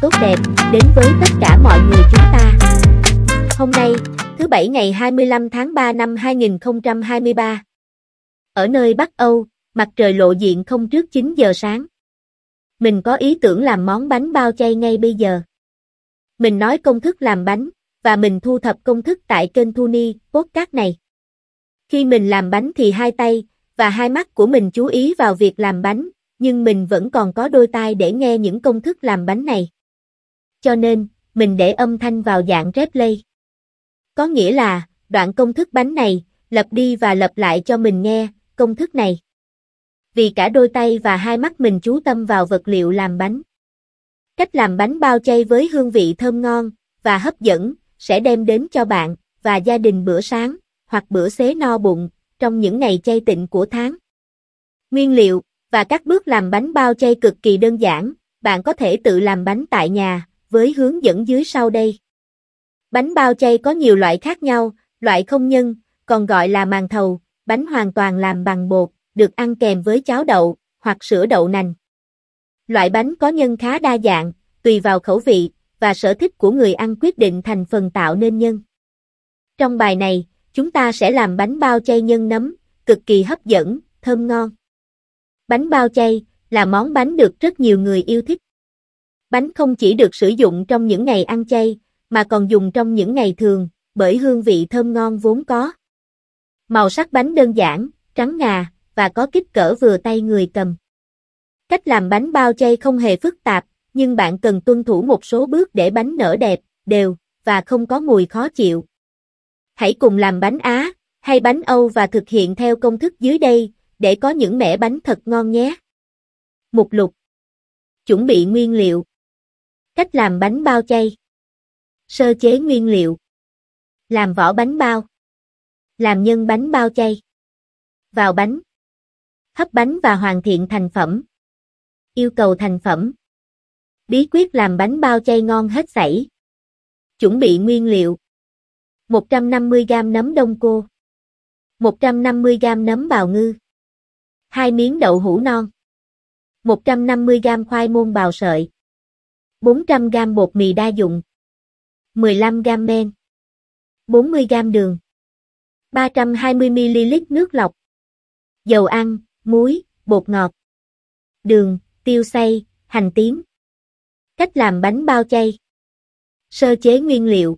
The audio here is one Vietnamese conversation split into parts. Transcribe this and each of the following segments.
tốt đẹp đến với tất cả mọi người chúng ta. Hôm nay, thứ Bảy ngày 25 tháng 3 năm 2023. Ở nơi Bắc Âu, mặt trời lộ diện không trước 9 giờ sáng. Mình có ý tưởng làm món bánh bao chay ngay bây giờ. Mình nói công thức làm bánh, và mình thu thập công thức tại kênh Thu Ni, podcast này. Khi mình làm bánh thì hai tay, và hai mắt của mình chú ý vào việc làm bánh, nhưng mình vẫn còn có đôi tai để nghe những công thức làm bánh này cho nên, mình để âm thanh vào dạng replay. Có nghĩa là, đoạn công thức bánh này, lặp đi và lặp lại cho mình nghe, công thức này. Vì cả đôi tay và hai mắt mình chú tâm vào vật liệu làm bánh. Cách làm bánh bao chay với hương vị thơm ngon và hấp dẫn sẽ đem đến cho bạn và gia đình bữa sáng hoặc bữa xế no bụng trong những ngày chay tịnh của tháng. Nguyên liệu và các bước làm bánh bao chay cực kỳ đơn giản, bạn có thể tự làm bánh tại nhà với hướng dẫn dưới sau đây. Bánh bao chay có nhiều loại khác nhau, loại không nhân, còn gọi là màng thầu, bánh hoàn toàn làm bằng bột, được ăn kèm với cháo đậu, hoặc sữa đậu nành. Loại bánh có nhân khá đa dạng, tùy vào khẩu vị và sở thích của người ăn quyết định thành phần tạo nên nhân. Trong bài này, chúng ta sẽ làm bánh bao chay nhân nấm, cực kỳ hấp dẫn, thơm ngon. Bánh bao chay là món bánh được rất nhiều người yêu thích. Bánh không chỉ được sử dụng trong những ngày ăn chay, mà còn dùng trong những ngày thường, bởi hương vị thơm ngon vốn có. Màu sắc bánh đơn giản, trắng ngà, và có kích cỡ vừa tay người cầm. Cách làm bánh bao chay không hề phức tạp, nhưng bạn cần tuân thủ một số bước để bánh nở đẹp, đều, và không có mùi khó chịu. Hãy cùng làm bánh Á, hay bánh Âu và thực hiện theo công thức dưới đây, để có những mẻ bánh thật ngon nhé. Mục lục Chuẩn bị nguyên liệu Cách làm bánh bao chay. Sơ chế nguyên liệu. Làm vỏ bánh bao. Làm nhân bánh bao chay. Vào bánh. Hấp bánh và hoàn thiện thành phẩm. Yêu cầu thành phẩm. Bí quyết làm bánh bao chay ngon hết sảy. Chuẩn bị nguyên liệu. 150g nấm đông cô. 150g nấm bào ngư. 2 miếng đậu hũ non. 150g khoai môn bào sợi. 400g bột mì đa dụng, 15g men, 40g đường, 320ml nước lọc, dầu ăn, muối, bột ngọt, đường, tiêu xay, hành tím. Cách làm bánh bao chay. Sơ chế nguyên liệu.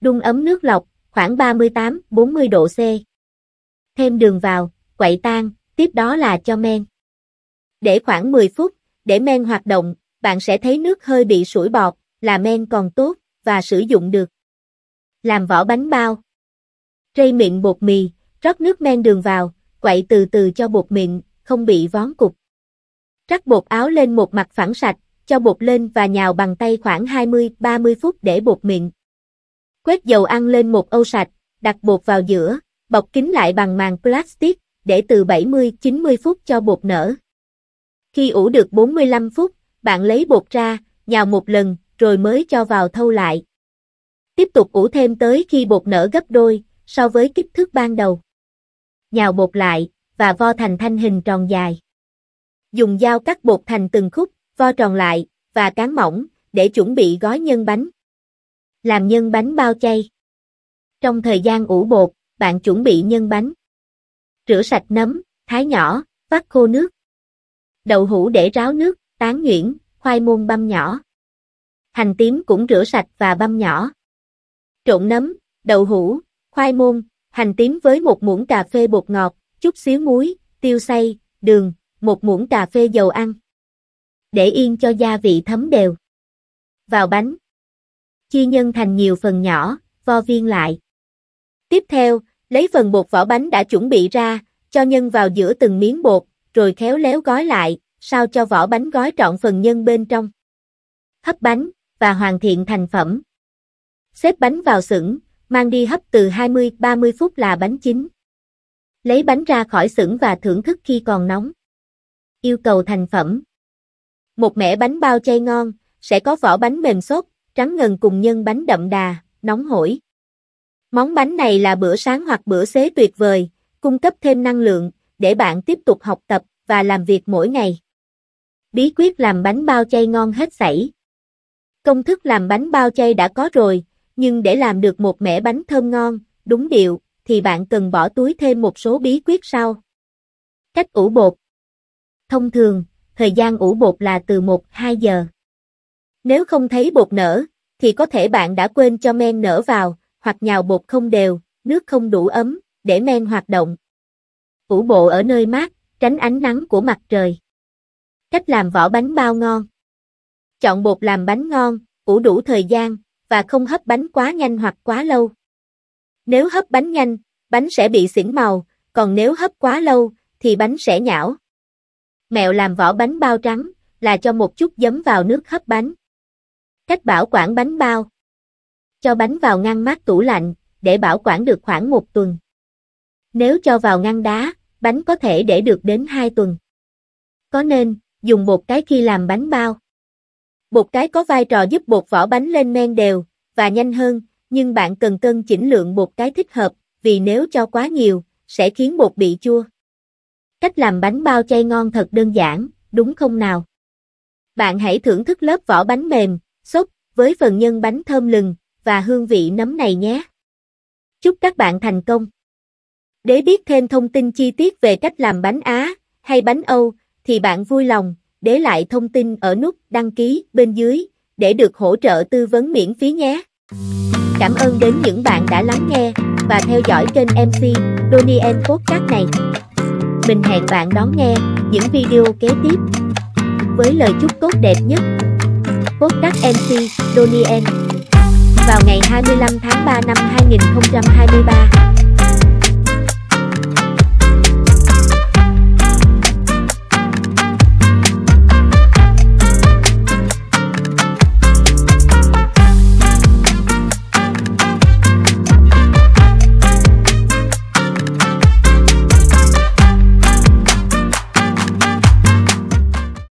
Đun ấm nước lọc, khoảng 38-40 độ C. Thêm đường vào, quậy tan, tiếp đó là cho men. Để khoảng 10 phút, để men hoạt động, bạn sẽ thấy nước hơi bị sủi bọt, là men còn tốt, và sử dụng được. Làm vỏ bánh bao. Rây miệng bột mì, rót nước men đường vào, quậy từ từ cho bột mịn, không bị vón cục. Rắc bột áo lên một mặt phẳng sạch, cho bột lên và nhào bằng tay khoảng 20-30 phút để bột mịn. Quét dầu ăn lên một âu sạch, đặt bột vào giữa, bọc kín lại bằng màng plastic, để từ 70-90 phút cho bột nở. Khi ủ được 45 phút, bạn lấy bột ra, nhào một lần, rồi mới cho vào thâu lại. Tiếp tục ủ thêm tới khi bột nở gấp đôi, so với kích thước ban đầu. Nhào bột lại, và vo thành thanh hình tròn dài. Dùng dao cắt bột thành từng khúc, vo tròn lại, và cán mỏng, để chuẩn bị gói nhân bánh. Làm nhân bánh bao chay. Trong thời gian ủ bột, bạn chuẩn bị nhân bánh. Rửa sạch nấm, thái nhỏ, vắt khô nước. Đậu hũ để ráo nước, tán nhuyễn, khoai môn băm nhỏ. Hành tím cũng rửa sạch và băm nhỏ. Trộn nấm, đậu hũ, khoai môn, hành tím với một muỗng cà phê bột ngọt, chút xíu muối, tiêu xay, đường, một muỗng cà phê dầu ăn. Để yên cho gia vị thấm đều. Vào bánh. Chia nhân thành nhiều phần nhỏ, vo viên lại. Tiếp theo, lấy phần bột vỏ bánh đã chuẩn bị ra, cho nhân vào giữa từng miếng bột, rồi khéo léo gói lại, sao cho vỏ bánh gói trọn phần nhân bên trong. Hấp bánh, và hoàn thiện thành phẩm. Xếp bánh vào xửng, mang đi hấp từ 20-30 phút là bánh chín. Lấy bánh ra khỏi xửng và thưởng thức khi còn nóng. Yêu cầu thành phẩm. Một mẻ bánh bao chay ngon, sẽ có vỏ bánh mềm xốp, trắng ngần cùng nhân bánh đậm đà, nóng hổi. Món bánh này là bữa sáng hoặc bữa xế tuyệt vời, cung cấp thêm năng lượng để bạn tiếp tục học tập và làm việc mỗi ngày. Bí quyết làm bánh bao chay ngon hết sảy. Công thức làm bánh bao chay đã có rồi, nhưng để làm được một mẻ bánh thơm ngon, đúng điệu, thì bạn cần bỏ túi thêm một số bí quyết sau. Cách ủ bột Thông thường, thời gian ủ bột là từ 1-2 giờ. Nếu không thấy bột nở, thì có thể bạn đã quên cho men nở vào, hoặc nhào bột không đều, nước không đủ ấm, để men hoạt động. Ủ bộ ở nơi mát, tránh ánh nắng của mặt trời. Cách làm vỏ bánh bao ngon Chọn bột làm bánh ngon, ủ đủ thời gian, và không hấp bánh quá nhanh hoặc quá lâu. Nếu hấp bánh nhanh, bánh sẽ bị xỉn màu, còn nếu hấp quá lâu, thì bánh sẽ nhão. Mẹo làm vỏ bánh bao trắng là cho một chút giấm vào nước hấp bánh. Cách bảo quản bánh bao Cho bánh vào ngăn mát tủ lạnh, để bảo quản được khoảng một tuần. Nếu cho vào ngăn đá, bánh có thể để được đến 2 tuần. Có nên dùng bột cái khi làm bánh bao. Bột cái có vai trò giúp bột vỏ bánh lên men đều và nhanh hơn, nhưng bạn cần cân chỉnh lượng bột cái thích hợp, vì nếu cho quá nhiều, sẽ khiến bột bị chua. Cách làm bánh bao chay ngon thật đơn giản, đúng không nào? Bạn hãy thưởng thức lớp vỏ bánh mềm, xốp, với phần nhân bánh thơm lừng, và hương vị nấm này nhé. Chúc các bạn thành công! Để biết thêm thông tin chi tiết về cách làm bánh Á hay bánh Âu, thì bạn vui lòng, để lại thông tin ở nút đăng ký bên dưới, để được hỗ trợ tư vấn miễn phí nhé. Cảm ơn đến những bạn đã lắng nghe và theo dõi kênh MC Donien Podcast này. Mình hẹn bạn đón nghe những video kế tiếp với lời chúc tốt đẹp nhất. Podcast MC Donien vào ngày 25 tháng 3 năm 2023.